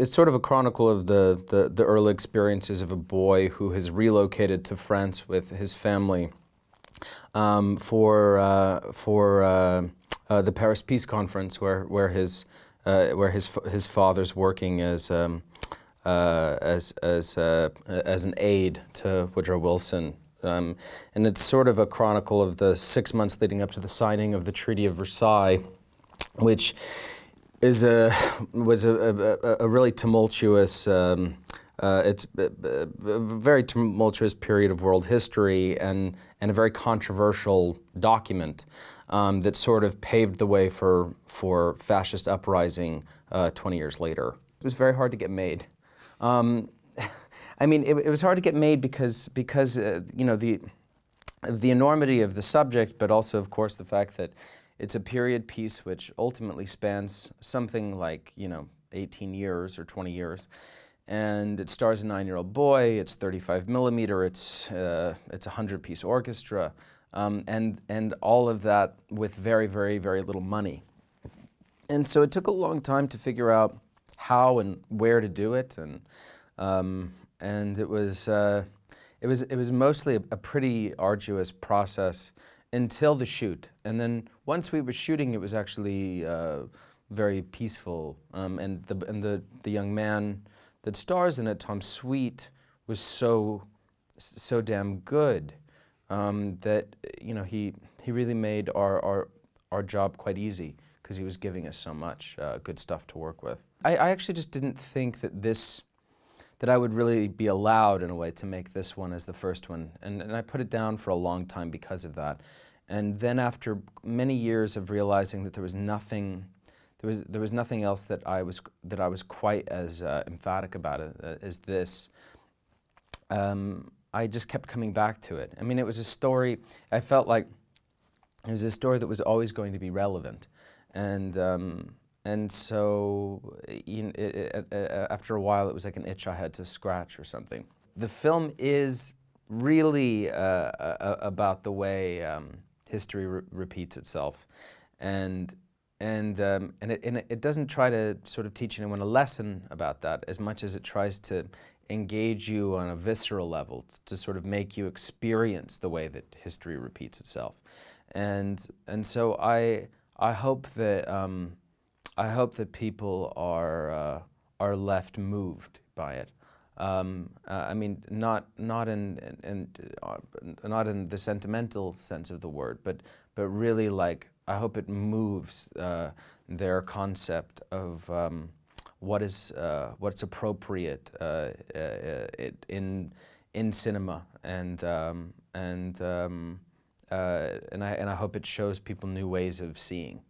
it's sort of a chronicle of the, the, the, early experiences of a boy who has relocated to France with his family um, for, uh, for uh, uh, the Paris Peace Conference, where, where, his, uh, where his, his father's working as, um, uh, as, as, uh, as an aide to Woodrow Wilson. Um, and it's sort of a chronicle of the six months leading up to the signing of the Treaty of Versailles, which is a was a, a, a really tumultuous. Um, uh, it's a, uh, uh, a, very tumultuous period of world history and and a very controversial document um, that sort of paved the way for for fascist uprising uh, 20 years later. It was very hard to get made. Um, I mean, it, it, was hard to get made because because uh, you know the the enormity of the subject, but also, of course, the fact that it's a period piece which ultimately spans something like, you know, 18 years or 20 years. And it stars a nine-year-old boy, it's 35 millimeter, it's, uh, it's a 100-piece orchestra, um, and, and all of that with very, very, very little money. And so it took a long time to figure out how and where to do it, and, um, and it was, uh, it was it was mostly a, pretty arduous process until the shoot. And then once we were shooting, it was actually uh, very peaceful. Um, and the, and the, the young man that stars in it, Tom Sweet, was so, so damn good um, that, you know, he, he really made our, our, our job quite easy because he was giving us so much uh, good stuff to work with. I, I actually just didn't think that this that I would really be allowed, in a way, to make this one as the first one. And, and I put it down for a long time because of that. And then after many years of realizing that there was nothing, there was, there was nothing else that I was, that I was quite as uh, emphatic about it, uh, as this, um, I just kept coming back to it. I mean, it was a story, I felt like it was a story that was always going to be relevant. And, um, and so you know, it, it, after a while, it was like an itch I had to scratch or something. The film is really uh, about the way um, history re repeats itself. And and um, and, it, and, it, doesn't try to sort of teach anyone a lesson about that as much as it tries to engage you on a visceral level to sort of make you experience the way that history repeats itself, and and so I I hope that um, I hope that people are uh, are left moved by it. Um, uh, I mean, not not in, in, in uh, not in the sentimental sense of the word, but but really like I hope it moves uh, their concept of um, what is uh, what's appropriate uh, in in cinema and um, and um, and I and I hope it shows people new ways of seeing.